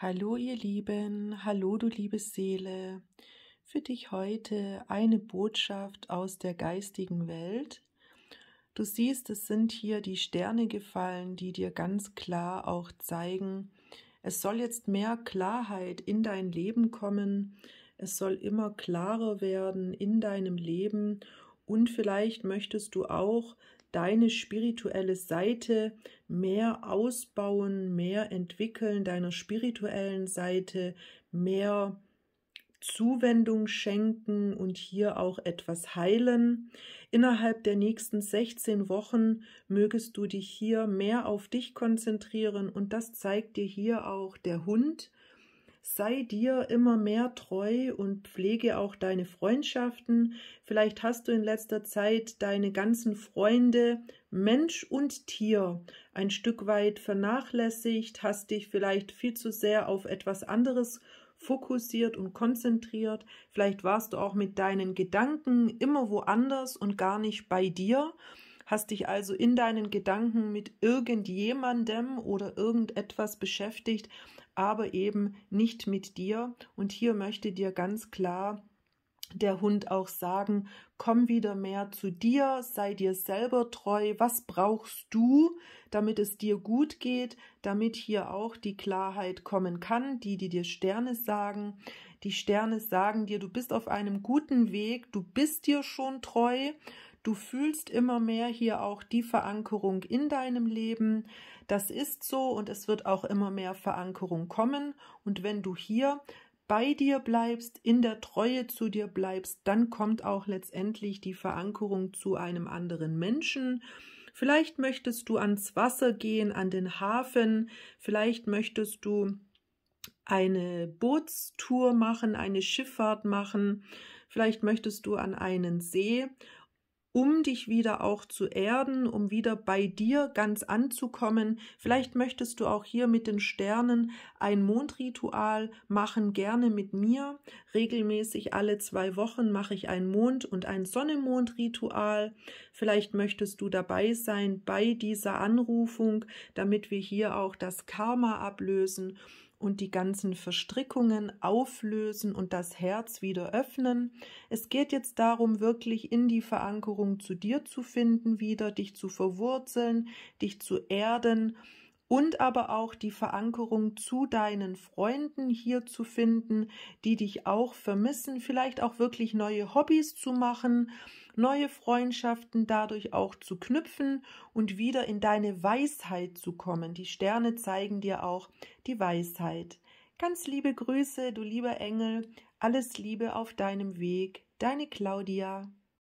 Hallo ihr Lieben, hallo du liebe Seele. Für dich heute eine Botschaft aus der geistigen Welt. Du siehst, es sind hier die Sterne gefallen, die dir ganz klar auch zeigen, es soll jetzt mehr Klarheit in dein Leben kommen, es soll immer klarer werden in deinem Leben und vielleicht möchtest du auch deine spirituelle Seite mehr ausbauen, mehr entwickeln, deiner spirituellen Seite mehr Zuwendung schenken und hier auch etwas heilen. Innerhalb der nächsten 16 Wochen mögest du dich hier mehr auf dich konzentrieren und das zeigt dir hier auch der Hund, sei dir immer mehr treu und pflege auch deine Freundschaften. Vielleicht hast du in letzter Zeit deine ganzen Freunde, Mensch und Tier, ein Stück weit vernachlässigt, hast dich vielleicht viel zu sehr auf etwas anderes fokussiert und konzentriert. Vielleicht warst du auch mit deinen Gedanken immer woanders und gar nicht bei dir hast dich also in deinen Gedanken mit irgendjemandem oder irgendetwas beschäftigt, aber eben nicht mit dir. Und hier möchte dir ganz klar der Hund auch sagen, komm wieder mehr zu dir, sei dir selber treu, was brauchst du, damit es dir gut geht, damit hier auch die Klarheit kommen kann, die, die dir Sterne sagen. Die Sterne sagen dir, du bist auf einem guten Weg, du bist dir schon treu, Du fühlst immer mehr hier auch die Verankerung in deinem Leben. Das ist so und es wird auch immer mehr Verankerung kommen. Und wenn du hier bei dir bleibst, in der Treue zu dir bleibst, dann kommt auch letztendlich die Verankerung zu einem anderen Menschen. Vielleicht möchtest du ans Wasser gehen, an den Hafen, vielleicht möchtest du eine Bootstour machen, eine Schifffahrt machen, vielleicht möchtest du an einen See um dich wieder auch zu erden, um wieder bei dir ganz anzukommen. Vielleicht möchtest du auch hier mit den Sternen ein Mondritual machen, gerne mit mir. Regelmäßig alle zwei Wochen mache ich ein Mond- und ein sonne mond Vielleicht möchtest du dabei sein bei dieser Anrufung, damit wir hier auch das Karma ablösen und die ganzen Verstrickungen auflösen und das Herz wieder öffnen. Es geht jetzt darum, wirklich in die Verankerung zu dir zu finden, wieder dich zu verwurzeln, dich zu erden und aber auch die Verankerung zu deinen Freunden hier zu finden, die dich auch vermissen, vielleicht auch wirklich neue Hobbys zu machen, neue Freundschaften dadurch auch zu knüpfen und wieder in deine Weisheit zu kommen. Die Sterne zeigen dir auch die Weisheit. Ganz liebe Grüße, du lieber Engel, alles Liebe auf deinem Weg, deine Claudia.